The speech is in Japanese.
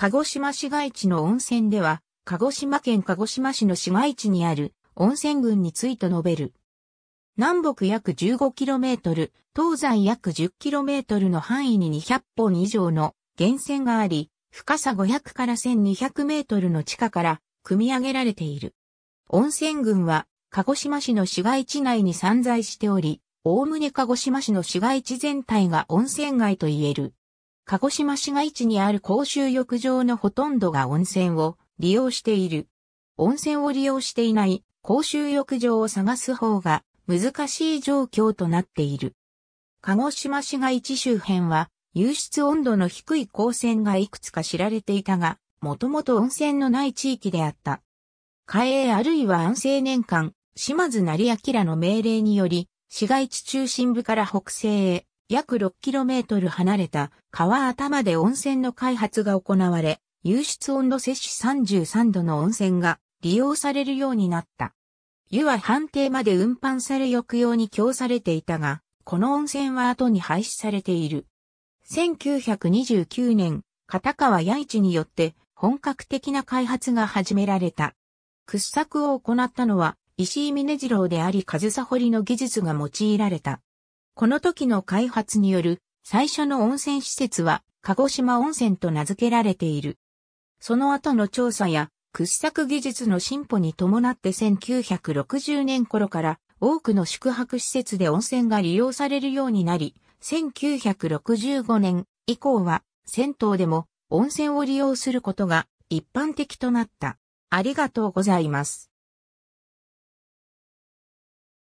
鹿児島市街地の温泉では、鹿児島県鹿児島市の市街地にある温泉群について述べる。南北約 15km、東西約 10km の範囲に200本以上の源泉があり、深さ500から1200メートルの地下から組み上げられている。温泉群は鹿児島市の市街地内に散在しており、おおむね鹿児島市の市街地全体が温泉街と言える。鹿児島市街地にある公衆浴場のほとんどが温泉を利用している。温泉を利用していない公衆浴場を探す方が難しい状況となっている。鹿児島市街地周辺は、湧出温度の低い光線がいくつか知られていたが、もともと温泉のない地域であった。海永あるいは安政年間、島津成明の命令により、市街地中心部から北西へ、約 6km 離れた川頭で温泉の開発が行われ、湧出温度摂取33度の温泉が利用されるようになった。湯は判定まで運搬され浴用に供されていたが、この温泉は後に廃止されている。1929年、片川八一によって本格的な開発が始められた。掘削を行ったのは石井峰次郎であり上総堀の技術が用いられた。この時の開発による最初の温泉施設は鹿児島温泉と名付けられている。その後の調査や掘削技術の進歩に伴って1960年頃から多くの宿泊施設で温泉が利用されるようになり、1965年以降は銭湯でも温泉を利用することが一般的となった。ありがとうございます。